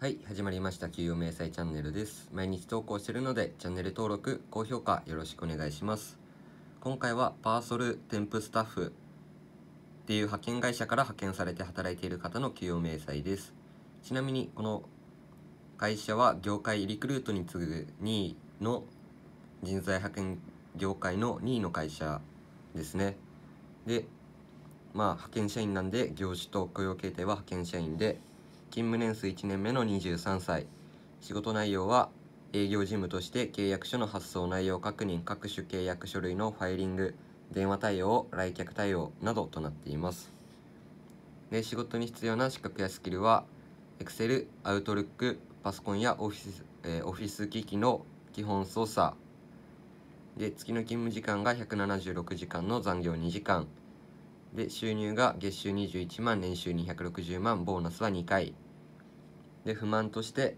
はい始まりました給与明細チャンネルです毎日投稿してるのでチャンネル登録高評価よろしくお願いします今回はパーソル添付スタッフっていう派遣会社から派遣されて働いている方の給与明細ですちなみにこの会社は業界リクルートに次ぐ2位の人材派遣業界の2位の会社ですねでまあ派遣社員なんで業種と雇用形態は派遣社員で勤務年数1年目の23歳仕事内容は営業事務として契約書の発送内容確認各種契約書類のファイリング電話対応来客対応などとなっていますで仕事に必要な資格やスキルは Excel、Outlook、パソコンやオフィス,、えー、オフィス機器の基本操作で月の勤務時間が176時間の残業2時間で収入が月収21万年収260万ボーナスは2回で不満として、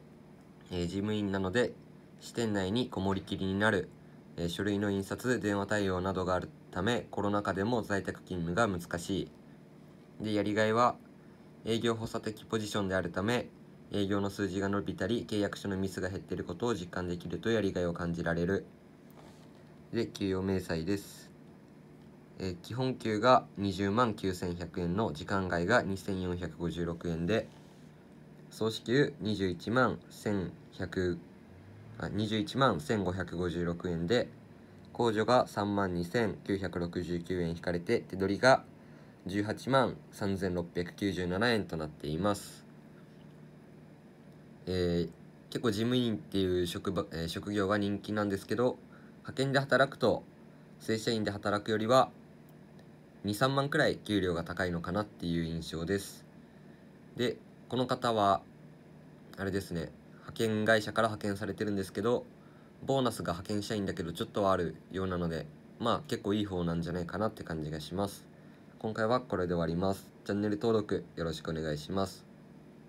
えー、事務員なので支店内にこもりきりになる、えー、書類の印刷電話対応などがあるためコロナ禍でも在宅勤務が難しいでやりがいは営業補佐的ポジションであるため営業の数字が伸びたり契約書のミスが減っていることを実感できるとやりがいを感じられるで給与明細ですえ基本給が20万9100円の時間外が2456円で総支給21万1100 21万1556円で控除が3万2969円引かれて手取りが18万3697円となっています、えー、結構事務員っていう職場、えー、職業が人気なんですけど派遣で働くと正社員で働くよりは23万くらい給料が高いのかなっていう印象ですでこの方はあれですね派遣会社から派遣されてるんですけどボーナスが派遣社員だけどちょっとはあるようなのでまあ結構いい方なんじゃないかなって感じがします今回はこれで終わりますチャンネル登録よろしくお願いします